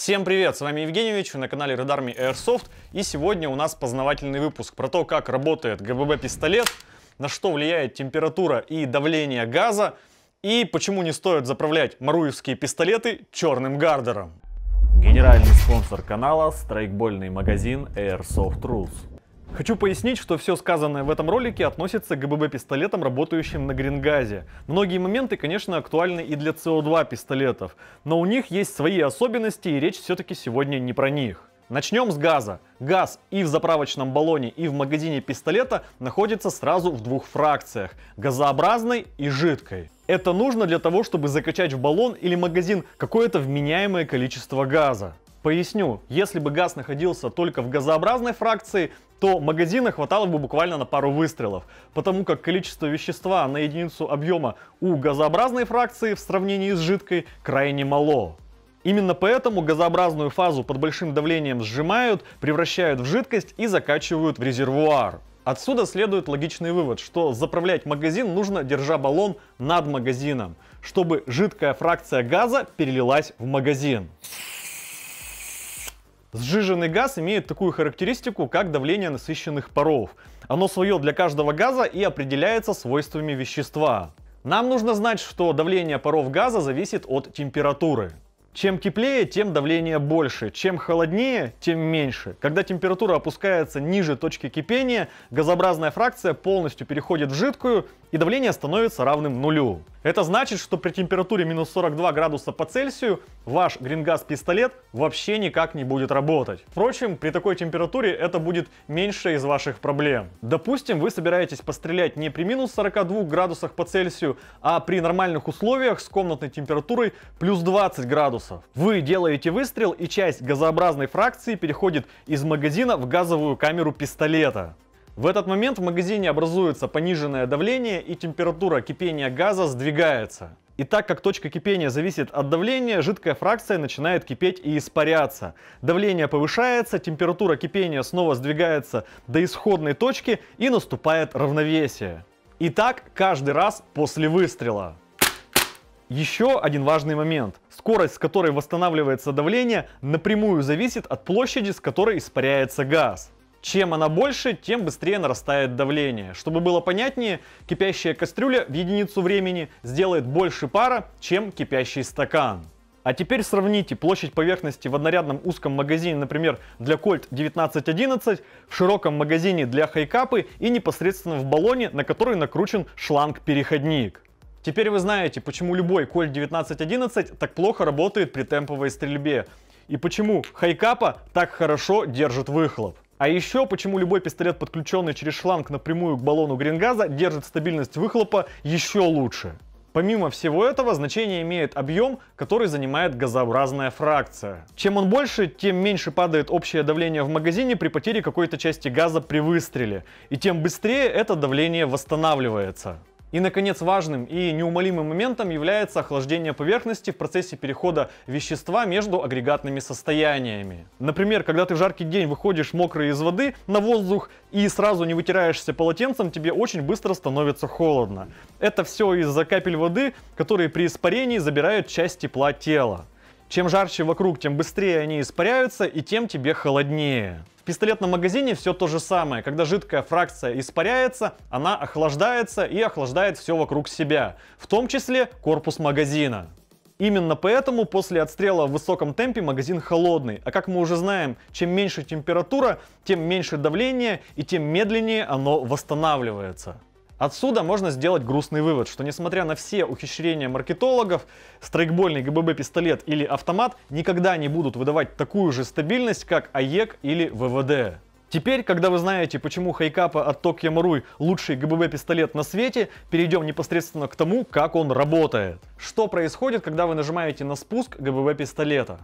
Всем привет, с вами Евгеньевич, вы на канале Радарми Airsoft и сегодня у нас познавательный выпуск про то, как работает ГББ-пистолет, на что влияет температура и давление газа и почему не стоит заправлять маруевские пистолеты черным гардером. Генеральный спонсор канала – страйкбольный магазин Airsoft Rules. Хочу пояснить, что все сказанное в этом ролике относится к ГББ-пистолетам, работающим на грингазе. Многие моменты, конечно, актуальны и для CO2 пистолетов, но у них есть свои особенности и речь все-таки сегодня не про них. Начнем с газа. Газ и в заправочном баллоне, и в магазине пистолета находится сразу в двух фракциях – газообразной и жидкой. Это нужно для того, чтобы закачать в баллон или магазин какое-то вменяемое количество газа. Поясню, если бы газ находился только в газообразной фракции, то магазина хватало бы буквально на пару выстрелов, потому как количество вещества на единицу объема у газообразной фракции в сравнении с жидкой крайне мало. Именно поэтому газообразную фазу под большим давлением сжимают, превращают в жидкость и закачивают в резервуар. Отсюда следует логичный вывод, что заправлять магазин нужно, держа баллон над магазином, чтобы жидкая фракция газа перелилась в магазин. Сжиженный газ имеет такую характеристику, как давление насыщенных паров. Оно свое для каждого газа и определяется свойствами вещества. Нам нужно знать, что давление паров газа зависит от температуры. Чем теплее, тем давление больше, чем холоднее, тем меньше. Когда температура опускается ниже точки кипения, газообразная фракция полностью переходит в жидкую и давление становится равным нулю. Это значит, что при температуре минус 42 градуса по Цельсию ваш грингаз-пистолет вообще никак не будет работать. Впрочем, при такой температуре это будет меньше из ваших проблем. Допустим, вы собираетесь пострелять не при минус 42 градусах по Цельсию, а при нормальных условиях с комнатной температурой плюс 20 градусов. Вы делаете выстрел, и часть газообразной фракции переходит из магазина в газовую камеру пистолета. В этот момент в магазине образуется пониженное давление и температура кипения газа сдвигается. И так как точка кипения зависит от давления, жидкая фракция начинает кипеть и испаряться. Давление повышается, температура кипения снова сдвигается до исходной точки и наступает равновесие. И так каждый раз после выстрела. Еще один важный момент. Скорость, с которой восстанавливается давление, напрямую зависит от площади, с которой испаряется газ. Чем она больше, тем быстрее нарастает давление. Чтобы было понятнее, кипящая кастрюля в единицу времени сделает больше пара, чем кипящий стакан. А теперь сравните площадь поверхности в однорядном узком магазине, например, для Colt 1911, в широком магазине для хайкапы и непосредственно в баллоне, на который накручен шланг-переходник. Теперь вы знаете, почему любой Colt 1911 так плохо работает при темповой стрельбе и почему хайкапа так хорошо держит выхлоп. А еще, почему любой пистолет, подключенный через шланг напрямую к баллону грингаза, держит стабильность выхлопа еще лучше. Помимо всего этого, значение имеет объем, который занимает газообразная фракция. Чем он больше, тем меньше падает общее давление в магазине при потере какой-то части газа при выстреле, и тем быстрее это давление восстанавливается. И, наконец, важным и неумолимым моментом является охлаждение поверхности в процессе перехода вещества между агрегатными состояниями. Например, когда ты в жаркий день выходишь мокрый из воды на воздух и сразу не вытираешься полотенцем, тебе очень быстро становится холодно. Это все из-за капель воды, которые при испарении забирают часть тепла тела. Чем жарче вокруг, тем быстрее они испаряются и тем тебе холоднее. В пистолетном магазине все то же самое. Когда жидкая фракция испаряется, она охлаждается и охлаждает все вокруг себя, в том числе корпус магазина. Именно поэтому после отстрела в высоком темпе магазин холодный. А как мы уже знаем, чем меньше температура, тем меньше давление и тем медленнее оно восстанавливается. Отсюда можно сделать грустный вывод, что несмотря на все ухищрения маркетологов, страйкбольный ГББ-пистолет или автомат никогда не будут выдавать такую же стабильность, как АЕК или ВВД. Теперь, когда вы знаете, почему Хайкапа от Токио Маруй лучший ГББ-пистолет на свете, перейдем непосредственно к тому, как он работает. Что происходит, когда вы нажимаете на спуск ГББ-пистолета?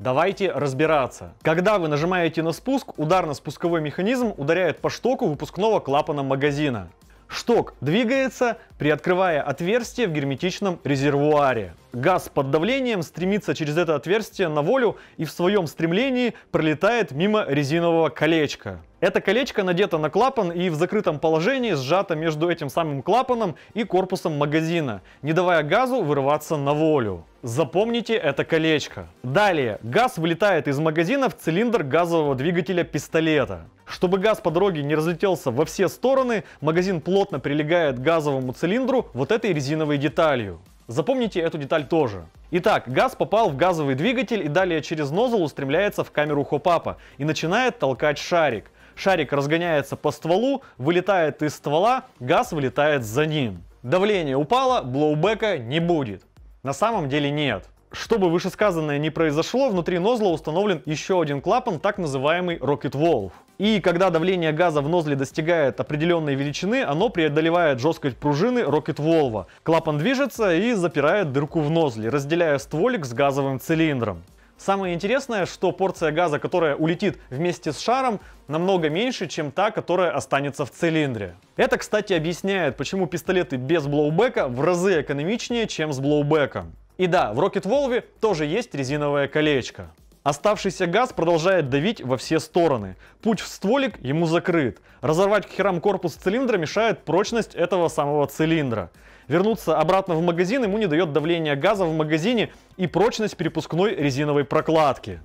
Давайте разбираться. Когда вы нажимаете на спуск, ударно-спусковой механизм ударяет по штоку выпускного клапана магазина. Шток двигается, приоткрывая отверстие в герметичном резервуаре. Газ под давлением стремится через это отверстие на волю и в своем стремлении пролетает мимо резинового колечка. Это колечко надето на клапан и в закрытом положении сжато между этим самым клапаном и корпусом магазина, не давая газу вырваться на волю. Запомните это колечко. Далее, газ вылетает из магазина в цилиндр газового двигателя пистолета. Чтобы газ по дороге не разлетелся во все стороны, магазин плотно прилегает к газовому цилиндру вот этой резиновой деталью. Запомните эту деталь тоже. Итак, газ попал в газовый двигатель и далее через нозл устремляется в камеру хопапа и начинает толкать шарик. Шарик разгоняется по стволу, вылетает из ствола, газ вылетает за ним. Давление упало, блоубека не будет. На самом деле нет. Чтобы вышесказанное не произошло, внутри нозла установлен еще один клапан, так называемый Rocket Valve. И когда давление газа в нозле достигает определенной величины, оно преодолевает жесткость пружины рокет-волва. Клапан движется и запирает дырку в нозле, разделяя стволик с газовым цилиндром. Самое интересное, что порция газа, которая улетит вместе с шаром, намного меньше, чем та, которая останется в цилиндре. Это, кстати, объясняет, почему пистолеты без блоубека в разы экономичнее, чем с блоубеком. И да, в Rocket Volve тоже есть резиновое колечко. Оставшийся газ продолжает давить во все стороны. Путь в стволик ему закрыт. Разорвать к херам корпус цилиндра мешает прочность этого самого цилиндра. Вернуться обратно в магазин ему не дает давление газа в магазине и прочность перепускной резиновой прокладки.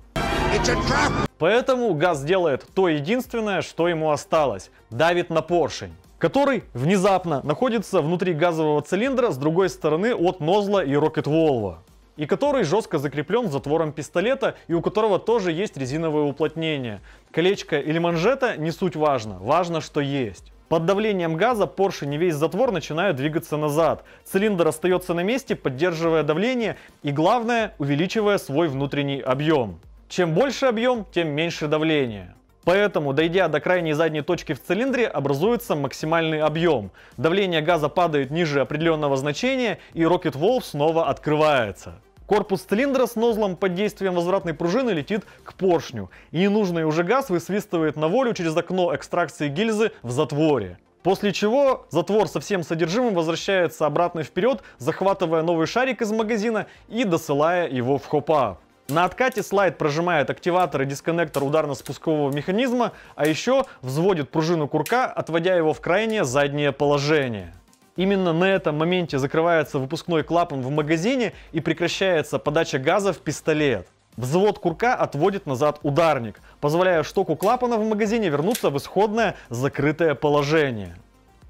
Поэтому газ делает то единственное, что ему осталось – давит на поршень который внезапно находится внутри газового цилиндра с другой стороны от нозла и рокетволва и который жестко закреплен затвором пистолета и у которого тоже есть резиновое уплотнение. Колечко или манжета не суть важно, важно, что есть. Под давлением газа поршень и весь затвор начинают двигаться назад. Цилиндр остается на месте, поддерживая давление и, главное, увеличивая свой внутренний объем. Чем больше объем, тем меньше давление. Поэтому, дойдя до крайней задней точки в цилиндре, образуется максимальный объем. Давление газа падает ниже определенного значения, и Rocket Valve снова открывается. Корпус цилиндра с нозлом под действием возвратной пружины летит к поршню, и ненужный уже газ высвистывает на волю через окно экстракции гильзы в затворе. После чего затвор со всем содержимым возвращается обратно вперед, захватывая новый шарик из магазина и досылая его в хопа. На откате слайд прожимает активатор и дисконнектор ударно-спускового механизма, а еще взводит пружину курка, отводя его в крайнее заднее положение. Именно на этом моменте закрывается выпускной клапан в магазине и прекращается подача газа в пистолет. Взвод курка отводит назад ударник, позволяя штоку клапана в магазине вернуться в исходное закрытое положение.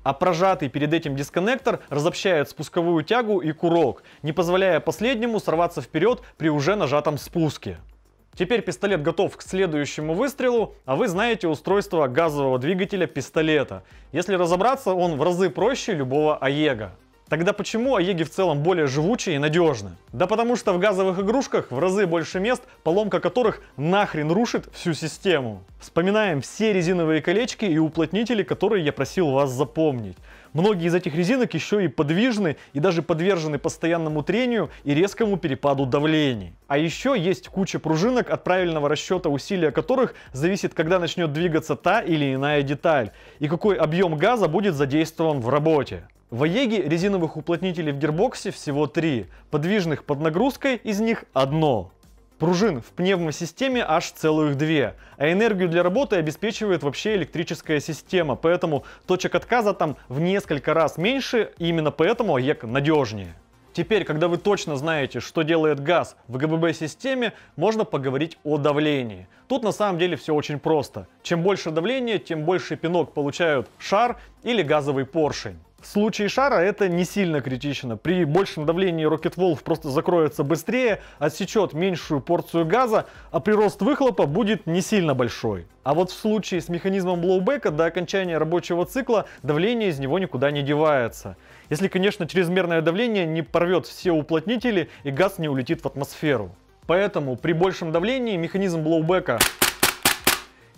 А прожатый перед этим дисконнектор разобщает спусковую тягу и курок, не позволяя последнему сорваться вперед при уже нажатом спуске. Теперь пистолет готов к следующему выстрелу, а вы знаете устройство газового двигателя пистолета. Если разобраться, он в разы проще любого АЕГа. Тогда почему Аеги в целом более живучие и надежны? Да потому что в газовых игрушках в разы больше мест, поломка которых нахрен рушит всю систему. Вспоминаем все резиновые колечки и уплотнители, которые я просил вас запомнить. Многие из этих резинок еще и подвижны и даже подвержены постоянному трению и резкому перепаду давлений. А еще есть куча пружинок, от правильного расчета усилия которых зависит, когда начнет двигаться та или иная деталь и какой объем газа будет задействован в работе. В Аеге резиновых уплотнителей в гербоксе всего три, подвижных под нагрузкой из них одно. Пружин в пневмосистеме аж целых две, а энергию для работы обеспечивает вообще электрическая система, поэтому точек отказа там в несколько раз меньше, и именно поэтому АЕК надежнее. Теперь, когда вы точно знаете, что делает газ в ГББ-системе, можно поговорить о давлении. Тут на самом деле все очень просто. Чем больше давление, тем больше пинок получают шар или газовый поршень. В случае шара это не сильно критично. При большем давлении Rocket Wolf просто закроется быстрее, отсечет меньшую порцию газа, а прирост выхлопа будет не сильно большой. А вот в случае с механизмом блоубека до окончания рабочего цикла давление из него никуда не девается. Если, конечно, чрезмерное давление не порвет все уплотнители и газ не улетит в атмосферу. Поэтому при большем давлении механизм блоубека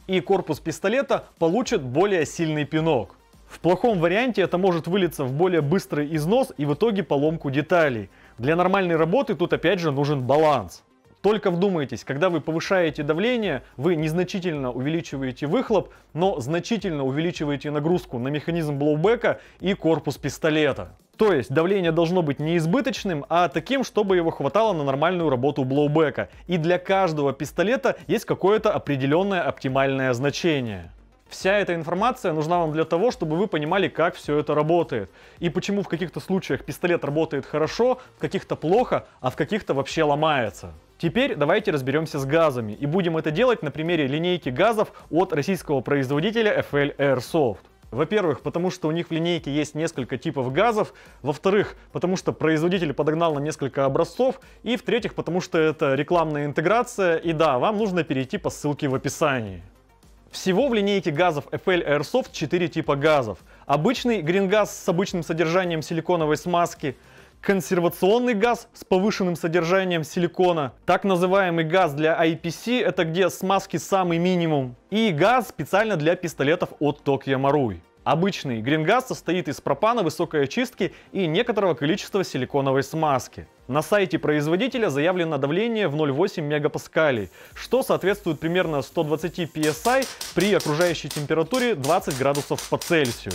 и корпус пистолета получат более сильный пинок. В плохом варианте это может вылиться в более быстрый износ и в итоге поломку деталей. Для нормальной работы тут опять же нужен баланс. Только вдумайтесь, когда вы повышаете давление, вы незначительно увеличиваете выхлоп, но значительно увеличиваете нагрузку на механизм блоубека и корпус пистолета. То есть давление должно быть не избыточным, а таким, чтобы его хватало на нормальную работу блоубека. И для каждого пистолета есть какое-то определенное оптимальное значение. Вся эта информация нужна вам для того, чтобы вы понимали, как все это работает. И почему в каких-то случаях пистолет работает хорошо, в каких-то плохо, а в каких-то вообще ломается. Теперь давайте разберемся с газами. И будем это делать на примере линейки газов от российского производителя FL Airsoft. Во-первых, потому что у них в линейке есть несколько типов газов. Во-вторых, потому что производитель подогнал на несколько образцов. И в-третьих, потому что это рекламная интеграция. И да, вам нужно перейти по ссылке в описании. Всего в линейке газов FL Airsoft 4 типа газов. Обычный грингаз с обычным содержанием силиконовой смазки, консервационный газ с повышенным содержанием силикона, так называемый газ для IPC, это где смазки самый минимум, и газ специально для пистолетов от Токио Маруй. Обычный грингаз состоит из пропана высокой очистки и некоторого количества силиконовой смазки. На сайте производителя заявлено давление в 0,8 МПа, что соответствует примерно 120 psi при окружающей температуре 20 градусов по Цельсию.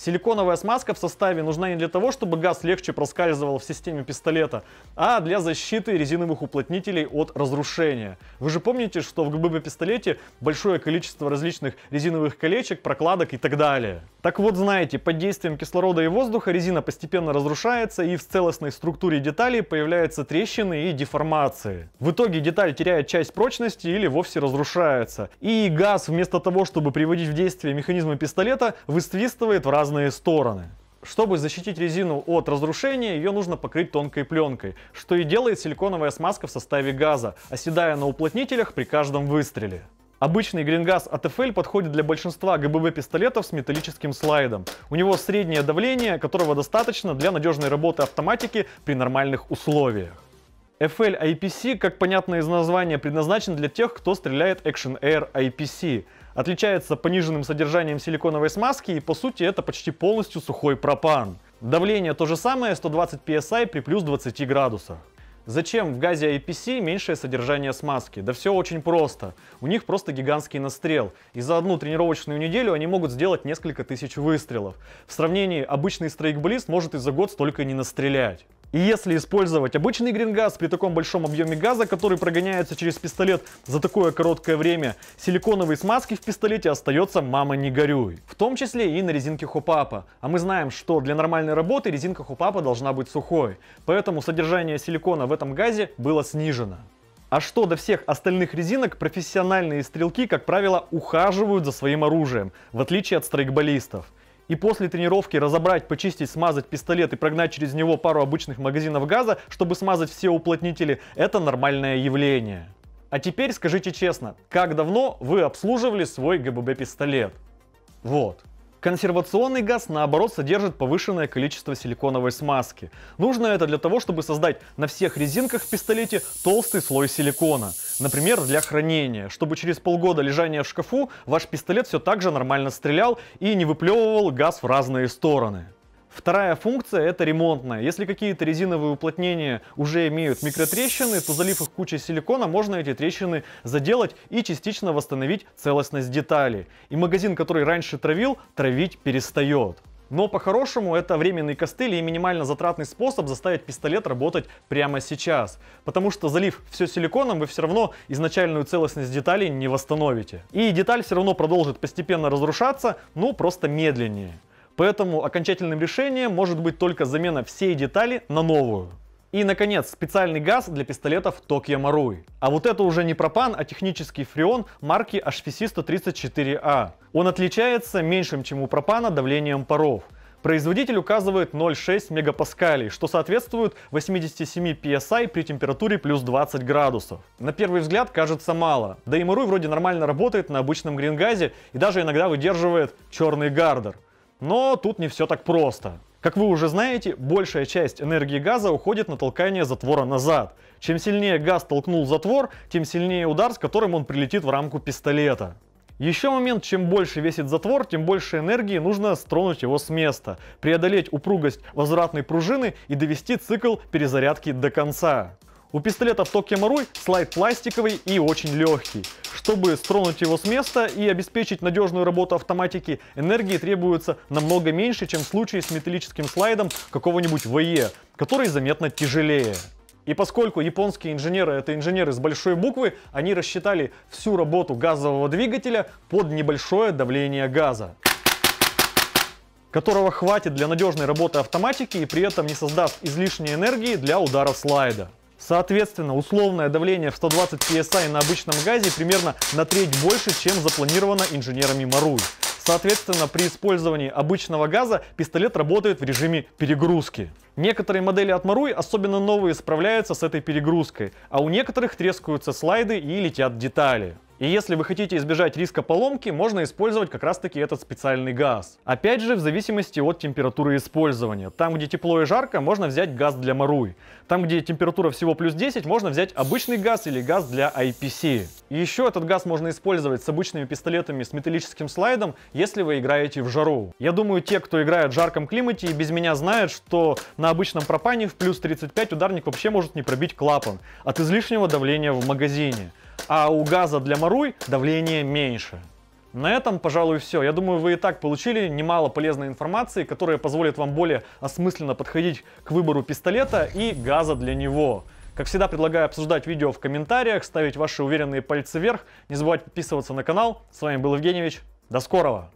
Силиконовая смазка в составе нужна не для того, чтобы газ легче проскальзывал в системе пистолета, а для защиты резиновых уплотнителей от разрушения. Вы же помните, что в ГББ-пистолете большое количество различных резиновых колечек, прокладок и так далее. Так вот, знаете, под действием кислорода и воздуха резина постепенно разрушается и в целостной структуре деталей появляются трещины и деформации. В итоге деталь теряет часть прочности или вовсе разрушается. И газ вместо того, чтобы приводить в действие механизмы пистолета, высвистывает в разные разные стороны. Чтобы защитить резину от разрушения, ее нужно покрыть тонкой пленкой, что и делает силиконовая смазка в составе газа, оседая на уплотнителях при каждом выстреле. Обычный грингаз от FL подходит для большинства ГББ пистолетов с металлическим слайдом. У него среднее давление, которого достаточно для надежной работы автоматики при нормальных условиях. FL IPC, как понятно из названия, предназначен для тех, кто стреляет Action Air IPC отличается пониженным содержанием силиконовой смазки и по сути это почти полностью сухой пропан. Давление то же самое, 120 PSI при плюс 20 градусах. Зачем в газе IPC меньшее содержание смазки? Да все очень просто. У них просто гигантский настрел. И за одну тренировочную неделю они могут сделать несколько тысяч выстрелов. В сравнении обычный стрейкболист может и за год столько не настрелять. И если использовать обычный грингаз при таком большом объеме газа, который прогоняется через пистолет за такое короткое время, силиконовой смазки в пистолете остается мама не горюй. В том числе и на резинке хопапа. А мы знаем, что для нормальной работы резинка хопапа должна быть сухой. Поэтому содержание силикона в этом газе было снижено. А что до всех остальных резинок, профессиональные стрелки, как правило, ухаживают за своим оружием, в отличие от страйкболистов и после тренировки разобрать, почистить, смазать пистолет и прогнать через него пару обычных магазинов газа, чтобы смазать все уплотнители, это нормальное явление. А теперь скажите честно, как давно вы обслуживали свой ГББ-пистолет? Вот. Консервационный газ, наоборот, содержит повышенное количество силиконовой смазки. Нужно это для того, чтобы создать на всех резинках в пистолете толстый слой силикона. Например, для хранения, чтобы через полгода лежания в шкафу ваш пистолет все так же нормально стрелял и не выплевывал газ в разные стороны. Вторая функция это ремонтная. Если какие-то резиновые уплотнения уже имеют микротрещины, то залив их кучей силикона, можно эти трещины заделать и частично восстановить целостность детали. И магазин, который раньше травил, травить перестает. Но по-хорошему это временный костыль и минимально затратный способ заставить пистолет работать прямо сейчас. Потому что залив все силиконом, вы все равно изначальную целостность деталей не восстановите. И деталь все равно продолжит постепенно разрушаться, но просто медленнее. Поэтому окончательным решением может быть только замена всей детали на новую. И, наконец, специальный газ для пистолетов Токио Маруи. А вот это уже не пропан, а технический фреон марки HPC-134A. А. Он отличается меньшим, чем у пропана, давлением паров. Производитель указывает 0,6 мегапаскалей, что соответствует 87 PSI при температуре плюс 20 градусов. На первый взгляд кажется мало, да и Маруй вроде нормально работает на обычном грингазе и даже иногда выдерживает черный гардер. Но тут не все так просто. Как вы уже знаете, большая часть энергии газа уходит на толкание затвора назад. Чем сильнее газ толкнул затвор, тем сильнее удар, с которым он прилетит в рамку пистолета. Еще момент, чем больше весит затвор, тем больше энергии нужно стронуть его с места, преодолеть упругость возвратной пружины и довести цикл перезарядки до конца. У пистолета Marui слайд пластиковый и очень легкий. Чтобы стронуть его с места и обеспечить надежную работу автоматики, энергии требуется намного меньше, чем в случае с металлическим слайдом какого-нибудь ВЕ, который заметно тяжелее. И поскольку японские инженеры это инженеры с большой буквы, они рассчитали всю работу газового двигателя под небольшое давление газа которого хватит для надежной работы автоматики и при этом не создаст излишней энергии для удара слайда. Соответственно, условное давление в 120 PSI на обычном газе примерно на треть больше, чем запланировано инженерами Маруи. Соответственно, при использовании обычного газа пистолет работает в режиме перегрузки. Некоторые модели от Маруи, особенно новые, справляются с этой перегрузкой, а у некоторых трескаются слайды и летят детали. И если вы хотите избежать риска поломки, можно использовать как раз таки этот специальный газ. Опять же, в зависимости от температуры использования. Там, где тепло и жарко, можно взять газ для маруй. Там, где температура всего плюс 10, можно взять обычный газ или газ для IPC. И еще этот газ можно использовать с обычными пистолетами с металлическим слайдом, если вы играете в жару. Я думаю, те, кто играет в жарком климате и без меня знают, что на обычном пропане в плюс 35 ударник вообще может не пробить клапан от излишнего давления в магазине а у газа для Маруй давление меньше. На этом, пожалуй, все. Я думаю, вы и так получили немало полезной информации, которая позволит вам более осмысленно подходить к выбору пистолета и газа для него. Как всегда, предлагаю обсуждать видео в комментариях, ставить ваши уверенные пальцы вверх. Не забывать подписываться на канал. С вами был Евгеньевич. До скорого!